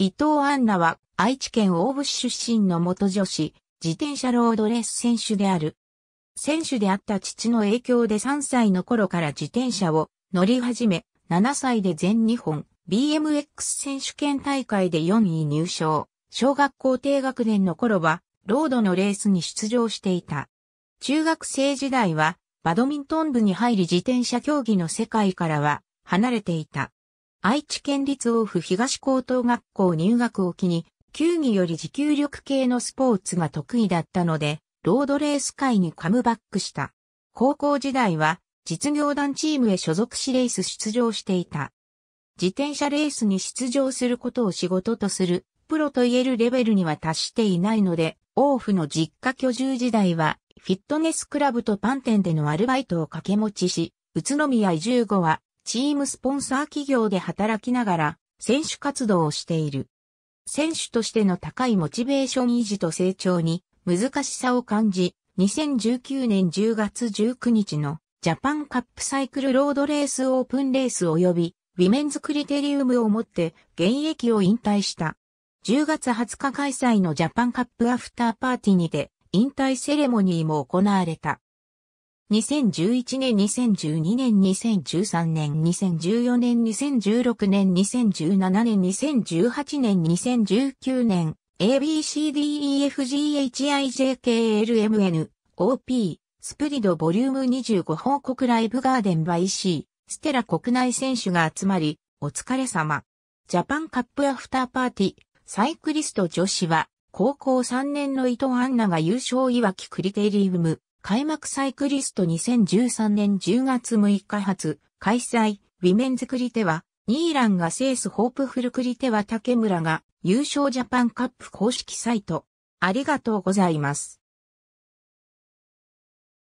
伊藤杏奈は愛知県大府市出身の元女子、自転車ロードレース選手である。選手であった父の影響で3歳の頃から自転車を乗り始め、7歳で全日本 BMX 選手権大会で4位入賞。小学校低学年の頃は、ロードのレースに出場していた。中学生時代は、バドミントン部に入り自転車競技の世界からは離れていた。愛知県立大府東高等学校入学を機に、球技より持久力系のスポーツが得意だったので、ロードレース界にカムバックした。高校時代は、実業団チームへ所属しレース出場していた。自転車レースに出場することを仕事とする、プロと言えるレベルには達していないので、王府の実家居住時代は、フィットネスクラブとパン店でのアルバイトを掛け持ちし、宇都宮移住後は、チームスポンサー企業で働きながら選手活動をしている。選手としての高いモチベーション維持と成長に難しさを感じ、2019年10月19日のジャパンカップサイクルロードレースオープンレース及びウィメンズクリテリウムをもって現役を引退した。10月20日開催のジャパンカップアフターパーティーにて引退セレモニーも行われた。2011年、2012年、2013年、2014年、2016年、2017年、2018年、2019年、ABCDEFGHIJKLMN、OP、スプリドボリューム25報告ライブガーデンバイ C、ステラ国内選手が集まり、お疲れ様。ジャパンカップアフターパーティー、サイクリスト女子は、高校3年の伊藤アンナが優勝いわきクリテリウム、開幕サイクリスト2013年10月6日発、開催、ウィメンズクリテは、ニーランがセースホープフルクリテは竹村が優勝ジャパンカップ公式サイト。ありがとうございます。